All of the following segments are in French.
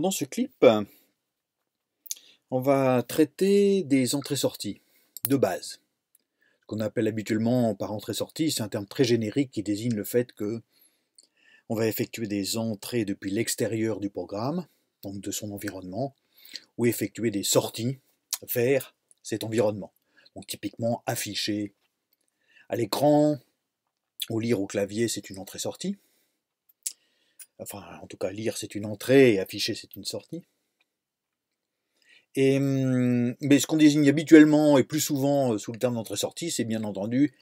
dans ce clip, on va traiter des entrées-sorties de base. Ce qu'on appelle habituellement par entrée-sortie, c'est un terme très générique qui désigne le fait que on va effectuer des entrées depuis l'extérieur du programme, donc de son environnement, ou effectuer des sorties vers cet environnement. Donc typiquement afficher à l'écran ou lire au clavier, c'est une entrée-sortie. Enfin, en tout cas, lire, c'est une entrée et afficher, c'est une sortie. Et, mmh, mais ce qu'on désigne habituellement et plus souvent euh, sous le terme d'entrée-sortie, c'est bien entendu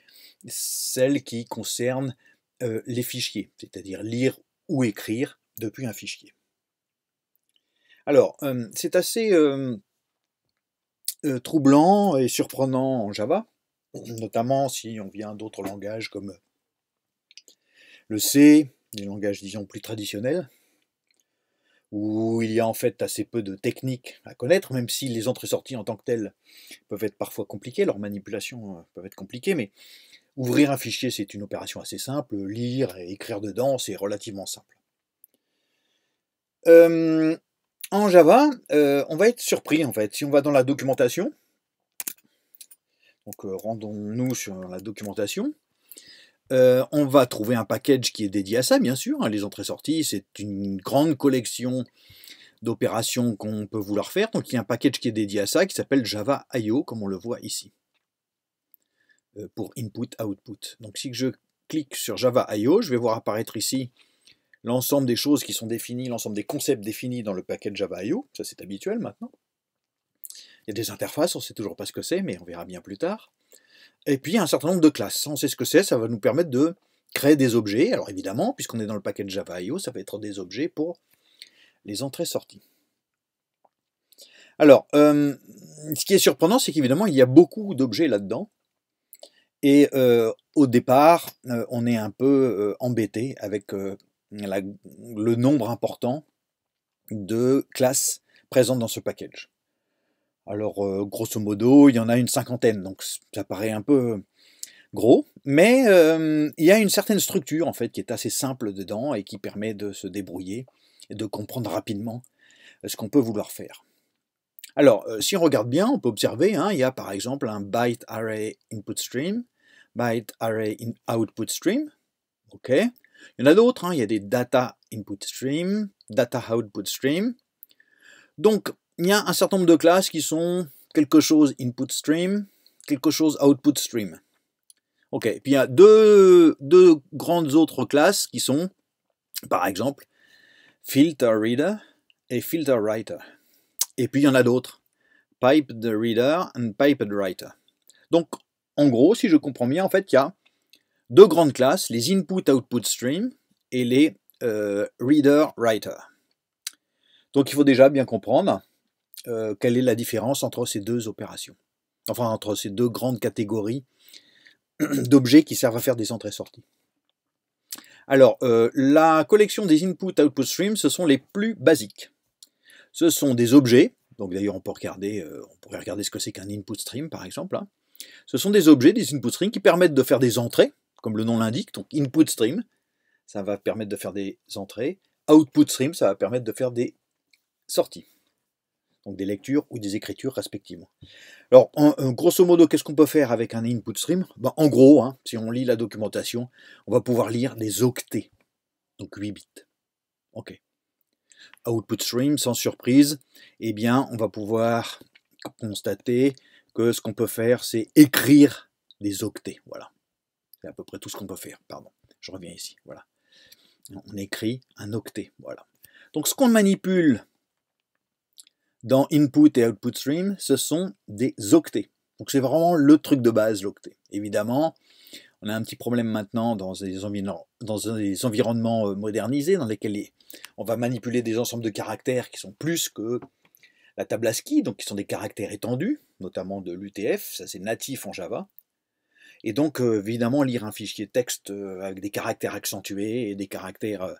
celle qui concerne euh, les fichiers, c'est-à-dire lire ou écrire depuis un fichier. Alors, euh, c'est assez troublant et surprenant en Java, notamment si on vient d'autres langages comme le C, des langages disons plus traditionnels, où il y a en fait assez peu de techniques à connaître, même si les entrées-sorties en tant que telles peuvent être parfois compliquées, leurs manipulations euh, peuvent être compliquées, mais ouvrir un fichier c'est une opération assez simple, lire et écrire dedans c'est relativement simple. Euh, en Java, euh, on va être surpris en fait, si on va dans la documentation, donc rendons-nous sur la documentation, euh, on va trouver un package qui est dédié à ça, bien sûr. Hein, les entrées-sorties, c'est une grande collection d'opérations qu'on peut vouloir faire. Donc il y a un package qui est dédié à ça, qui s'appelle Java IO, comme on le voit ici, euh, pour input-output. Donc si je clique sur Java IO, je vais voir apparaître ici l'ensemble des choses qui sont définies, l'ensemble des concepts définis dans le package Java IO. Ça c'est habituel maintenant. Il y a des interfaces, on ne sait toujours pas ce que c'est, mais on verra bien plus tard. Et puis un certain nombre de classes. on sait ce que c'est, ça va nous permettre de créer des objets. Alors évidemment, puisqu'on est dans le paquet Java IO, ça va être des objets pour les entrées-sorties. Alors, euh, ce qui est surprenant, c'est qu'évidemment, il y a beaucoup d'objets là-dedans. Et euh, au départ, euh, on est un peu embêté avec le nombre important de classes présentes dans ce package. Alors, euh, grosso modo, il y en a une cinquantaine, donc ça paraît un peu euh, gros, mais euh, il y a une certaine structure, en fait, qui est assez simple dedans et qui permet de se débrouiller et de comprendre rapidement ce qu'on peut vouloir faire. Alors, si on regarde bien, on peut observer, hein, il y a par exemple un byte array input stream, byte array output stream, ok. Il y en a d'autres, hein, il y a des data input stream, data output stream. Donc, il y a un certain nombre de classes qui sont quelque chose input stream, quelque chose output stream. Ok, puis il y a deux, grandes autres classes qui sont, par exemple, filter reader et filter writer. Et puis il y en a d'autres, piped reader and piped writer. Donc, en gros, si je comprends bien, en fait, il y a deux grandes classes, les input-output stream et les euh, reader-writer. Donc, il faut déjà bien comprendre euh, quelle est la différence entre ces deux opérations, enfin entre ces deux grandes catégories d'objets qui servent à faire des entrées sorties. Alors, euh, la collection des input-output streams, ce sont les plus basiques. Ce sont des objets, donc d'ailleurs on peut regarder, euh, on pourrait regarder ce que c'est qu'un input stream par exemple. Hein. Ce sont des objets, des input streams qui permettent de faire des entrées, comme le nom l'indique, donc input stream, ça va permettre de faire des entrées, output stream, ça va permettre de faire des sorties donc des lectures ou des écritures respectivement. Alors, euh, grosso modo, qu'est-ce qu'on peut faire avec un input stream ben, En gros, hein, si on lit la documentation, on va pouvoir lire des octets, donc 8 bits. OK. Output stream, sans surprise, eh bien, on va pouvoir constater que ce qu'on peut faire, c'est écrire des octets. Voilà. C'est à peu près tout ce qu'on peut faire. Pardon, je reviens ici. Voilà. On écrit un octet. Voilà. Donc, ce qu'on manipule dans Input et Output Stream, ce sont des octets. Donc c'est vraiment le truc de base, l'octet. Évidemment, on a un petit problème maintenant dans des, dans environnements euh, modernisés dans lesquels on va manipuler des ensembles de caractères qui sont plus que la table ASCII, donc qui sont des caractères étendus, notamment de l'UTF, ça c'est natif en Java. Et donc euh, évidemment lire un fichier texte euh, avec des caractères accentués et des caractères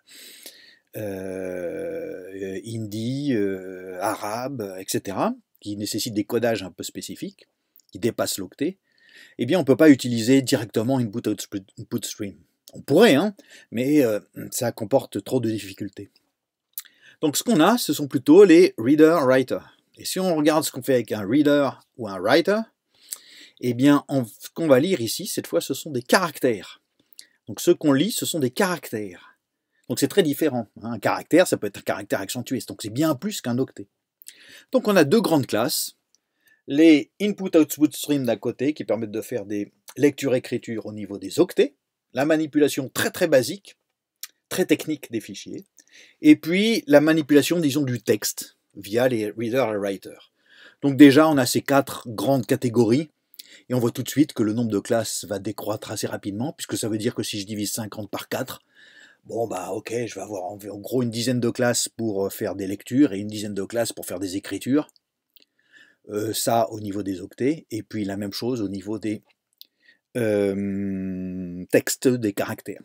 euh, euh, arabe, euh, etc., qui nécessitent des codages un peu spécifiques, qui dépassent l'octet, eh bien on ne peut pas utiliser directement une input stream. On pourrait, hein, mais euh, ça comporte trop de difficultés. Donc ce qu'on a, ce sont plutôt les reader-writer. Et si on regarde ce qu'on fait avec un reader ou un writer, eh bien ce qu'on va lire ici, cette fois, ce sont des caractères. Donc ce qu'on lit, ce sont des caractères. Donc c'est très différent. Hein. Un caractère, ça peut être un caractère accentué, donc c'est bien plus qu'un octet. Donc on a deux grandes classes, les input-output stream d'un côté, qui permettent de faire des lectures-écritures au niveau des octets, la manipulation très très basique, très technique des fichiers, et puis la manipulation, disons, du texte via les reader et writer. Donc déjà, on a ces quatre grandes catégories, et on voit tout de suite que le nombre de classes va décroître assez rapidement, puisque ça veut dire que si je divise 50 par 4, bon bah ok, je vais avoir en gros une dizaine de classes pour faire des lectures et une dizaine de classes pour faire des écritures. ça au niveau des octets, et puis la même chose au niveau des textes, des caractères.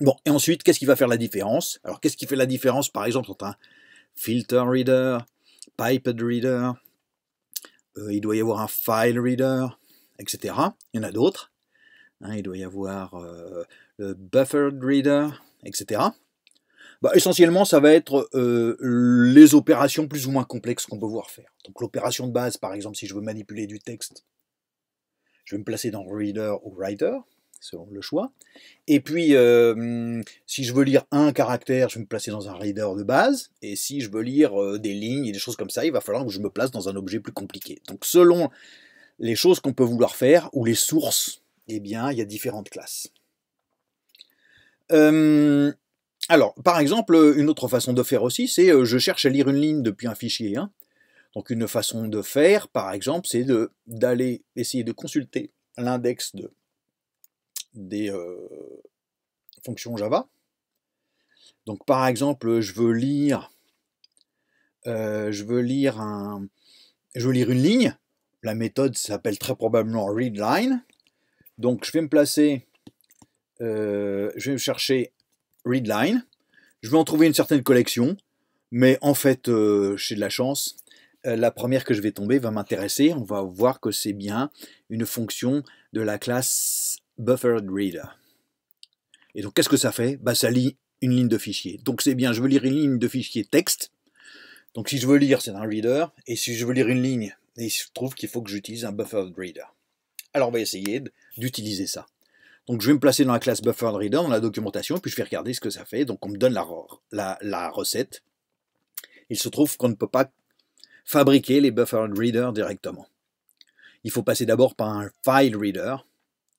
Bon, et ensuite, qu'est-ce qui va faire la différence Alors, qu'est-ce qui fait la différence, par exemple, entre un filter reader, piped reader, il doit y avoir un file reader, etc. Il y en a d'autres. Hein, il doit y avoir le buffered reader, etc. Bah, essentiellement, ça va être euh, les opérations plus ou moins complexes qu'on peut voir faire. Donc l'opération de base, par exemple, si je veux manipuler du texte, je vais me placer dans Reader ou Writer, selon le choix. Et puis, euh, si je veux lire un caractère, je vais me placer dans un Reader de base. Et si je veux lire euh, des lignes et des choses comme ça, il va falloir que je me place dans un objet plus compliqué. Donc selon les choses qu'on peut vouloir faire, ou les sources, eh bien, il y a différentes classes alors, par exemple, euh, une autre façon de faire aussi, c'est euh, je cherche à lire une ligne depuis un fichier. Hein. Donc une façon de faire, par exemple, c'est d'aller essayer de consulter l'index de, des euh, fonctions Java. Donc par exemple, je veux lire, je je veux lire une ligne. La méthode s'appelle très probablement readLine. Donc je vais me placer euh, je vais me chercher Readline. Je vais en trouver une certaine collection, mais en fait, euh, j'ai de la chance. Euh, la première que je vais tomber va m'intéresser. On va voir que c'est bien une fonction de la classe Buffered Reader. Et donc, qu'est-ce que ça fait bah, Ça lit une ligne de fichier. Donc, c'est bien, je veux lire une ligne de fichier texte. Donc, si je veux lire, c'est un reader. Et si je veux lire une ligne, il se trouve qu'il faut que j'utilise un Buffered Reader. Alors, on va essayer d'utiliser ça. Donc je vais me placer dans la classe buffered reader, dans la documentation, puis je vais regarder ce que ça fait. Donc on me donne la, recette. Il se trouve qu'on ne peut pas fabriquer les buffered readers directement. Il faut passer d'abord par un file reader,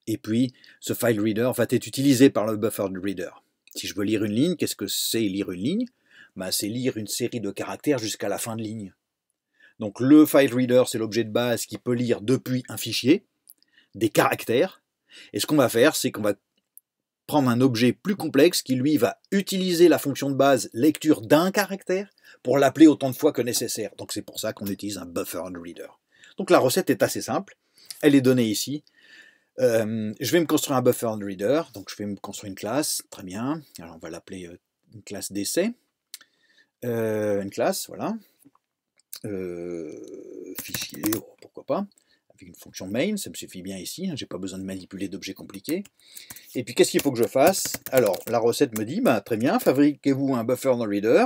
et puis ce file reader va être utilisé par le Buffer reader. Si je veux lire une ligne, qu'est-ce que c'est lire une ligne bah, C'est lire une série de caractères jusqu'à la fin de ligne. Donc le file reader, c'est l'objet de base qui peut lire depuis un fichier des caractères et ce qu'on va faire, c'est qu'on va prendre un objet plus complexe qui, lui, va utiliser la fonction de base lecture d'un caractère pour l'appeler autant de fois que nécessaire. Donc c'est pour ça qu'on utilise un and reader. Donc la recette est assez simple. Elle est donnée ici. Euh, je vais me construire un and reader. Donc je vais me construire une classe. Très bien. Alors on va l'appeler euh, une classe d'essai. Euh, une classe, voilà. fichier, oh, pourquoi pas une fonction main, ça me suffit bien ici, hein, j'ai pas besoin de manipuler d'objets compliqués. Et puis qu'est-ce qu'il faut que je fasse Alors la recette me dit, ben, très bien, fabriquez-vous un buffer reader.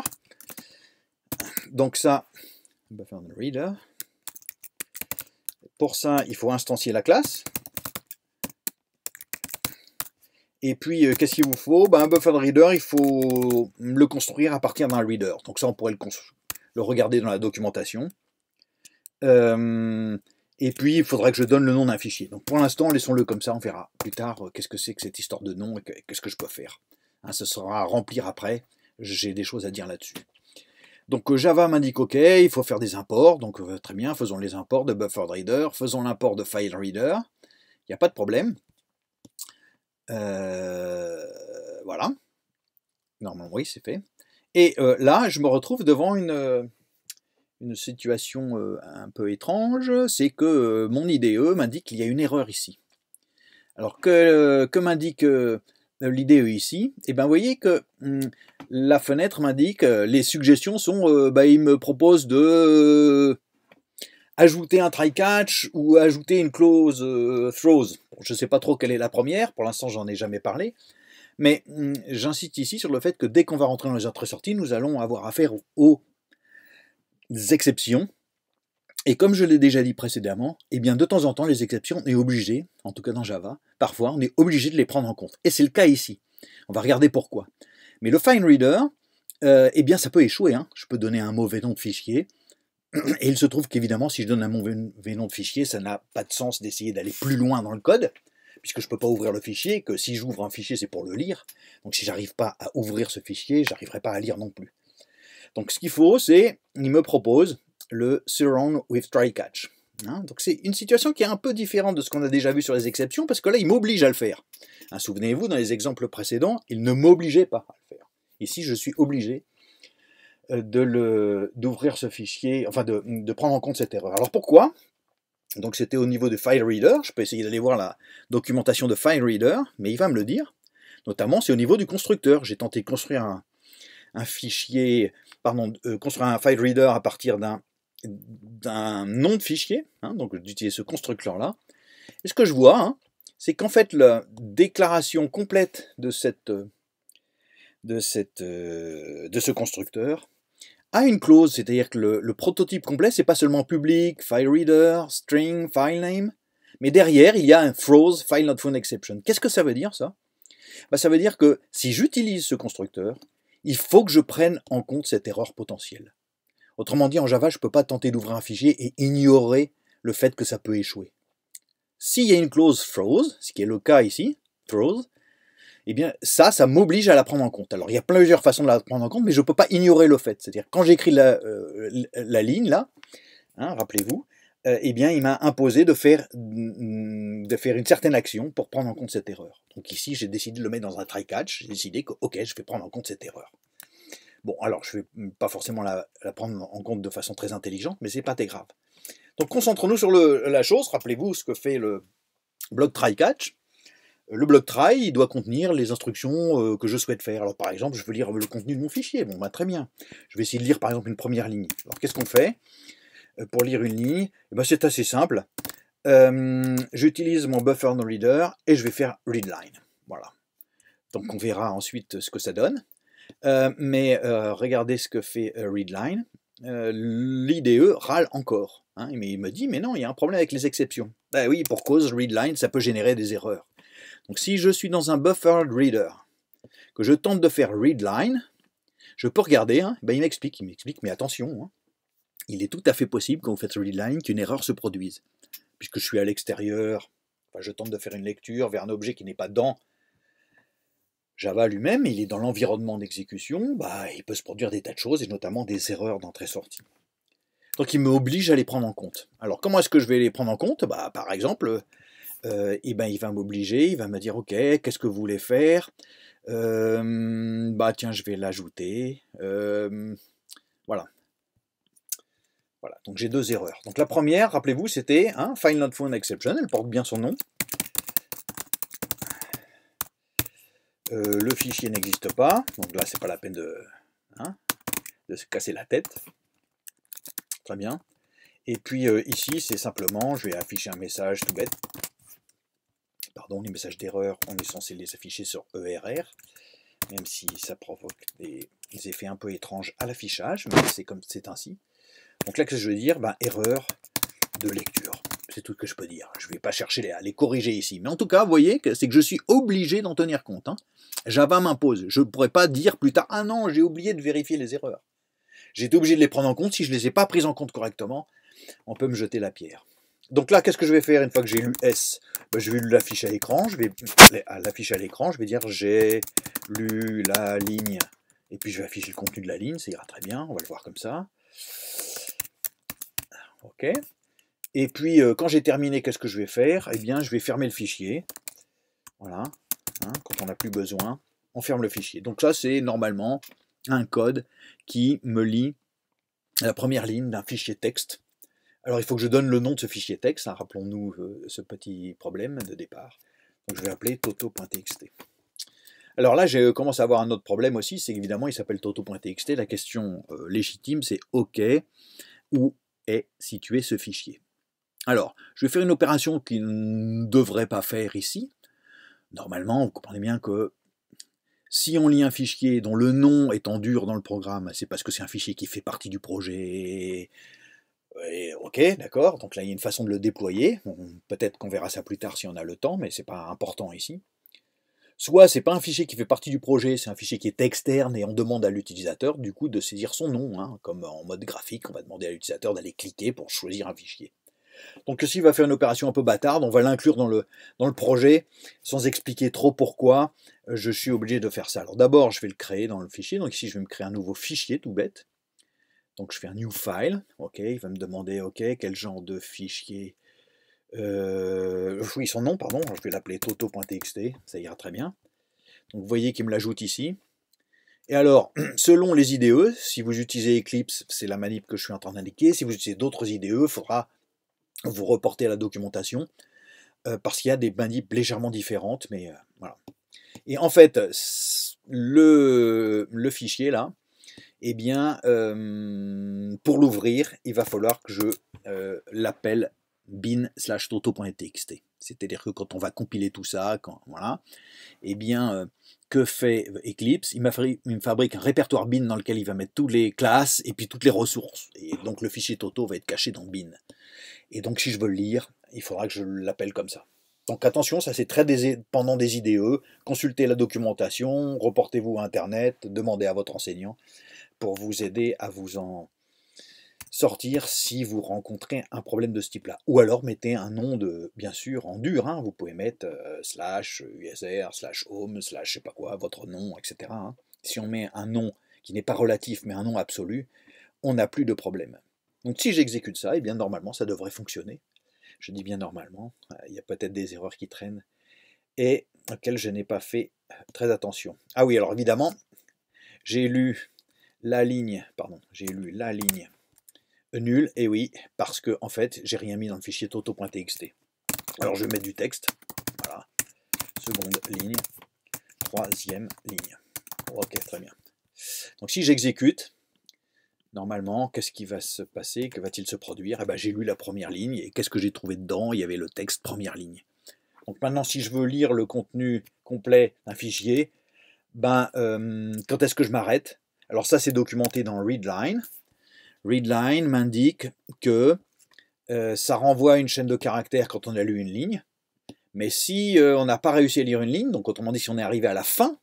Donc ça, buffer reader. Pour ça, il faut instancier la classe. Et puis, euh, qu'est-ce qu'il vous faut ben, Un buffer reader, il faut le construire à partir d'un reader. Donc ça, on pourrait le, le regarder dans la documentation. Euh, et puis, il faudrait que je donne le nom d'un fichier. Donc pour l'instant, laissons-le comme ça, on verra plus tard euh, qu'est-ce que c'est que cette histoire de nom et qu'est-ce que je peux faire. Hein, ce sera à remplir après, j'ai des choses à dire là-dessus. Donc euh, Java m'indique OK, il faut faire des imports, donc euh, très bien, faisons les imports de buffered reader, faisons l'import de file reader, il n'y a pas de problème. voilà, normalement oui c'est fait. Et là, je me retrouve devant une une situation un peu étrange, c'est que mon IDE m'indique qu'il y a une erreur ici. Alors que, m'indique l'IDE ici Et eh bien vous voyez que mmh, la fenêtre m'indique, les suggestions sont, bah, il me propose de ajouter un try catch ou ajouter une clause throws. je ne sais pas trop quelle est la première, pour l'instant j'en ai jamais parlé. Mais mmh, j'insiste ici sur le fait que dès qu'on va rentrer dans les entrées-sorties, nous allons avoir affaire au exceptions. Et comme je l'ai déjà dit précédemment, eh bien de temps en temps, les exceptions, on est obligé, en tout cas dans Java, parfois, on est obligé de les prendre en compte. Et c'est le cas ici. On va regarder pourquoi. Mais le fine reader, euh, eh bien ça peut échouer. Hein. Je peux donner un mauvais nom de fichier. Et il se trouve qu'évidemment, si je donne un mauvais nom de fichier, ça n'a pas de sens d'essayer d'aller plus loin dans le code, puisque je ne peux pas ouvrir le fichier, que si j'ouvre un fichier, c'est pour le lire. Donc si j'arrive pas à ouvrir ce fichier, j'arriverai pas à lire non plus. Donc ce qu'il faut, c'est, il me propose le surround with try catch. Hein, donc c'est une situation qui est un peu différente de ce qu'on a déjà vu sur les exceptions, parce que là, il m'oblige à le faire. Hein, souvenez-vous, dans les exemples précédents, il ne m'obligeait pas à le faire. Ici, je suis obligé euh, d'ouvrir ce fichier, enfin de, prendre en compte cette erreur. Alors pourquoi Donc c'était au niveau de reader. je peux essayer d'aller voir la documentation de reader, mais il va me le dire. Notamment, c'est au niveau du constructeur. J'ai tenté de construire un, un fichier pardon, euh, construire un file reader à partir d'un nom de fichier, hein, donc d'utiliser ce constructeur-là. Et ce que je vois, hein, c'est qu'en fait, la déclaration complète de, cette, euh, de, cette, euh, ce constructeur a une clause, c'est-à-dire que le, prototype complet, c'est pas seulement public, file reader, string, file name, mais derrière, il y a un froze, file not found exception. Qu'est-ce que ça veut dire, ça bah, Ça veut dire que si j'utilise ce constructeur, il faut que je prenne en compte cette erreur potentielle. Autrement dit, en Java, je ne peux pas tenter d'ouvrir un fichier et ignorer le fait que ça peut échouer. S'il y a une clause throws, ce qui est le cas ici, throws, eh bien ça, ça m'oblige à la prendre en compte. Alors il y a plusieurs façons de la prendre en compte, mais je ne peux pas ignorer le fait. C'est-à-dire quand j'écris la, euh, ligne là, hein, rappelez-vous, euh, eh bien, il m'a imposé de faire, mm, de faire une certaine action pour prendre en compte cette erreur. Donc ici, j'ai décidé de le mettre dans un try-catch, j'ai décidé que, ok, je vais prendre en compte cette erreur. Bon, alors, je ne vais pas forcément la, prendre en compte de façon très intelligente, mais c'est pas très grave. Donc, concentrons-nous sur la chose. Rappelez-vous ce que fait le bloc try-catch. Le bloc try, il doit contenir les instructions euh, que je souhaite faire. Alors, par exemple, je veux lire le contenu de mon fichier. Bon, bah, très bien. Je vais essayer de lire, par exemple, une première ligne. Alors, qu'est-ce qu'on fait euh, pour lire une ligne, eh ben, c'est assez simple. Euh, j'utilise mon buffer reader et je vais faire readline. Voilà. Donc on verra ensuite ce que ça donne. Euh, mais regardez ce que fait readline. L'IDE râle encore. Hein. mais il me dit, mais non, il y a un problème avec les exceptions. Ben oui, pour cause, readline, ça peut générer des erreurs. Donc si je suis dans un buffer reader, que je tente de faire readline, je peux regarder, ben il m'explique, il m'explique, mais attention, hein il est tout à fait possible quand vous faites readline qu'une erreur se produise. Puisque je suis à l'extérieur, je tente de faire une lecture vers un objet qui n'est pas dans Java lui-même, il est dans l'environnement d'exécution, bah, il peut se produire des tas de choses, et notamment des erreurs d'entrée-sortie. Donc il m'oblige à les prendre en compte. Alors comment est-ce que je vais les prendre en compte bah, Par exemple, euh, eh ben, il va m'obliger, il va me dire, ok, qu'est-ce que vous voulez faire euh, Bah tiens, je vais l'ajouter. Euh, voilà, voilà, donc j'ai deux erreurs. Donc la première, rappelez-vous, c'était un Find Not Found Exception, elle porte bien son nom. Euh, le fichier n'existe pas, donc là c'est pas la peine de, hein, de se casser la tête. Très bien. Et puis euh, ici, c'est simplement, je vais afficher un message tout bête. Pardon, les messages d'erreur, on est censé les afficher sur ERR, même si ça provoque des effets un peu étranges à l'affichage, mais c'est comme c'est ainsi. Donc là, qu'est-ce que je veux dire ben, Erreur de lecture. C'est tout ce que je peux dire. Je ne vais pas chercher à les corriger ici. Mais en tout cas, vous voyez que c'est que je suis obligé d'en tenir compte. Hein. Java m'impose. Je ne pourrais pas dire plus tard, ah non, j'ai oublié de vérifier les erreurs. J'ai été obligé de les prendre en compte. Si je ne les ai pas prises en compte correctement, on peut me jeter la pierre. Donc là, qu'est-ce que je vais faire une fois que j'ai lu S bah, Je vais l'afficher à l'écran. Je vais l'afficher à l'écran. Je vais dire j'ai lu la ligne. Et puis je vais afficher le contenu de la ligne. Ça ira très bien. On va le voir comme ça. OK Et puis, euh, quand j'ai terminé, qu'est-ce que je vais faire Eh bien, je vais fermer le fichier. Voilà. Hein, quand on n'a plus besoin, on ferme le fichier. Donc ça, c'est normalement un code qui me lit la première ligne d'un fichier texte. Alors, il faut que je donne le nom de ce fichier texte. Hein, rappelons-nous euh, ce petit problème de départ. je vais appeler toto.txt. Alors là, j'ai euh, commencé à avoir un autre problème aussi, c'est évidemment, il s'appelle toto.txt. La question légitime, c'est OK ou est situé ce fichier. Alors, je vais faire une opération qui ne devrait pas faire ici. Normalement, vous comprenez bien que si on lit un fichier dont le nom est en dur dans le programme, c'est parce que c'est un fichier qui fait partie du projet. ok, d'accord. Donc là, il y a une façon de le déployer. Peut-être qu'on verra ça plus tard si on a le temps, mais c'est pas important ici. Soit c'est pas un fichier qui fait partie du projet, c'est un fichier qui est externe et on demande à l'utilisateur du coup de saisir son nom, hein, comme en mode graphique, on va demander à l'utilisateur d'aller cliquer pour choisir un fichier. Donc il va faire une opération un peu bâtarde, on va l'inclure dans le, dans le projet sans expliquer trop pourquoi je suis obligé de faire ça. Alors d'abord, je vais le créer dans le fichier. Donc ici, je vais me créer un nouveau fichier tout bête. Donc je fais un new file. OK, il va me demander OK, quel genre de fichier euh, oui, son nom, pardon, je vais l'appeler toto.txt, ça ira très bien. Donc vous voyez qu'il me l'ajoute ici. Et alors, selon les IDE, si vous utilisez Eclipse, c'est la manip que je suis en train d'indiquer. Si vous utilisez d'autres IDE, il faudra vous reporter à la documentation, euh, parce qu'il y a des manips légèrement différentes, mais euh, Et en fait, le, fichier là, eh bien, pour l'ouvrir, il va falloir que je l'appelle bin slash toto.txt. C'est-à-dire que quand on va compiler tout ça, quand, voilà, eh bien, euh, que fait Eclipse il, me fabrique un répertoire bin dans lequel il va mettre toutes les classes et puis toutes les ressources. Et donc le fichier Toto va être caché dans bin. Et donc si je veux le lire, il faudra que je l'appelle comme ça. Donc attention, ça c'est très dépendant des IDE. Consultez la documentation, reportez-vous à Internet, demandez à votre enseignant pour vous aider à vous en sortir si vous rencontrez un problème de ce type-là. Ou alors mettez un nom de, bien sûr, en dur. Hein. Vous pouvez mettre euh, slash usr, slash home, slash je sais pas quoi, votre nom, etc. Hein. Si on met un nom qui n'est pas relatif mais un nom absolu, on n'a plus de problème. Donc si j'exécute ça, et eh bien normalement ça devrait fonctionner. Je dis bien normalement, euh, il y a peut-être des erreurs qui traînent et auxquelles je n'ai pas fait euh, très attention. Ah oui, alors évidemment, j'ai lu la ligne, pardon, j'ai lu la ligne Nul, et oui, parce que en fait, j'ai rien mis dans le fichier toto.txt. Alors je vais mettre du texte. Voilà. Seconde ligne. Troisième ligne. Ok, très bien. Donc si j'exécute, normalement, qu'est-ce qui va se passer Que va-t-il se produire eh ben, J'ai lu la première ligne, et qu'est-ce que j'ai trouvé dedans Il y avait le texte première ligne. Donc maintenant, si je veux lire le contenu complet d'un fichier, ben, euh, quand est-ce que je m'arrête Alors ça, c'est documenté dans Readline readline m'indique que euh, ça renvoie une chaîne de caractères quand on a lu une ligne. Mais si euh, on n'a pas réussi à lire une ligne, donc autrement dit, si on est arrivé à la fin,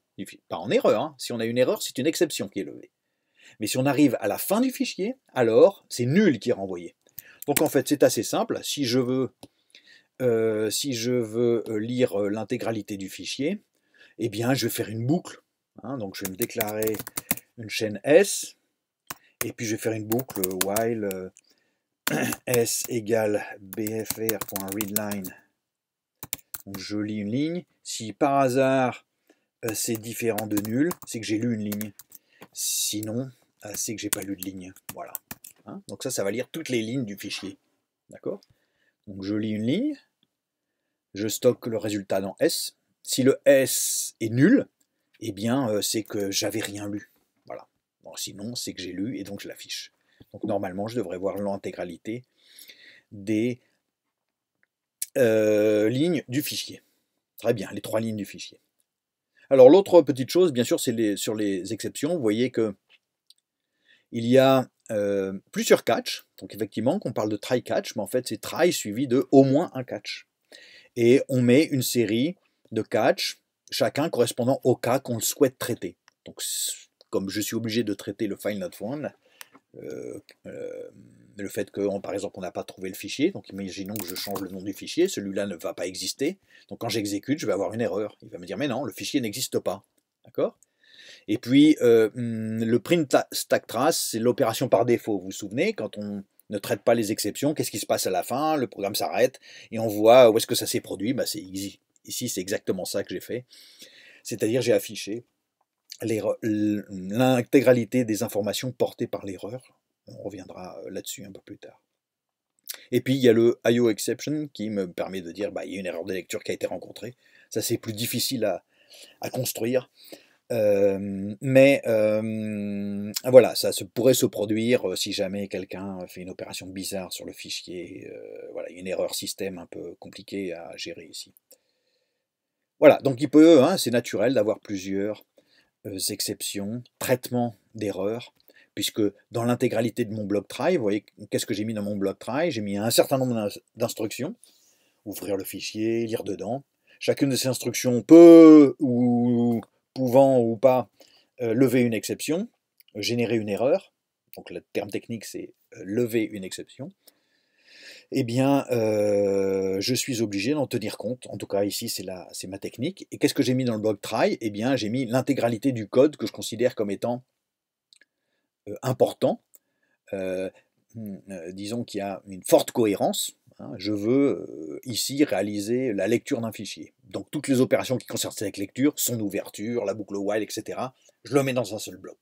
pas en erreur, hein, si on a une erreur, c'est une exception qui est levée. Mais si on arrive à la fin du fichier, alors c'est nul qui est renvoyé. Donc en fait, c'est assez simple. Si je veux, euh, si je veux lire l'intégralité du fichier, eh bien, je vais faire une boucle. Hein. donc je vais me déclarer une chaîne S et puis je vais faire une boucle euh, while euh, s égale bfr.readline. Je lis une ligne. Si par hasard euh, c'est différent de nul, c'est que j'ai lu une ligne. Sinon, c'est que j'ai pas lu de ligne. Voilà. Hein? Donc ça, ça va lire toutes les lignes du fichier. D'accord Donc je lis une ligne, je stocke le résultat dans S. Si le S est nul, eh bien c'est que j'avais rien lu sinon, c'est que j'ai lu et donc je l'affiche. Donc normalement, je devrais voir l'intégralité des euh, lignes du fichier. Très bien, les trois lignes du fichier. Alors l'autre petite chose, bien sûr, c'est sur les exceptions. Vous voyez que il y a euh, plusieurs catchs. Donc effectivement, qu'on parle de try catch, mais en fait c'est try suivi de au moins un catch. Et on met une série de catchs, chacun correspondant au cas qu'on souhaite traiter. Donc comme je suis obligé de traiter le file not found, euh, euh, le fait que, par exemple, on n'a pas trouvé le fichier, donc imaginons que je change le nom du fichier, celui-là ne va pas exister, donc quand j'exécute, je vais avoir une erreur. Il va me dire, mais non, le fichier n'existe pas. D'accord Et puis, euh, hmm, le print stack trace, c'est l'opération par défaut. Vous vous souvenez, quand on ne traite pas les exceptions, qu'est-ce qui se passe à la fin Le programme s'arrête et on voit où est-ce que ça s'est produit. Bah, c'est c'est Ici, c'est exactement ça que j'ai fait. C'est-à-dire, j'ai affiché l'intégralité des informations portées par l'erreur. On reviendra euh, là-dessus un peu plus tard. Et puis il y a le IO exception qui me permet de dire bah, il y a une erreur de lecture qui a été rencontrée. Ça c'est plus difficile à, construire. Euh, mais euh, voilà, ça se, pourrait se produire si jamais quelqu'un fait une opération bizarre sur le fichier. y voilà, une erreur système un peu compliquée à gérer ici. Voilà, donc il peut, hein, c'est naturel d'avoir plusieurs euh, exceptions, traitement d'erreurs, puisque dans l'intégralité de mon blog try, vous voyez qu'est-ce que j'ai mis dans mon blog try J'ai mis un certain nombre d'instructions, ouvrir le fichier, lire dedans. Chacune de ces instructions peut ou pouvant ou pas euh, lever une exception, générer une erreur. Donc le terme technique c'est euh, lever une exception eh bien, euh, je suis obligé d'en tenir compte. En tout cas, ici, c'est ma technique. Et qu'est-ce que j'ai mis dans le blog try Eh bien, j'ai mis l'intégralité du code que je considère comme étant euh, important. Euh, hmm, disons qu'il y a une forte cohérence. Hein. Je veux ici réaliser la lecture d'un fichier. Donc, toutes les opérations qui concernent cette lecture, son ouverture, la boucle while, etc., je le mets dans un seul bloc.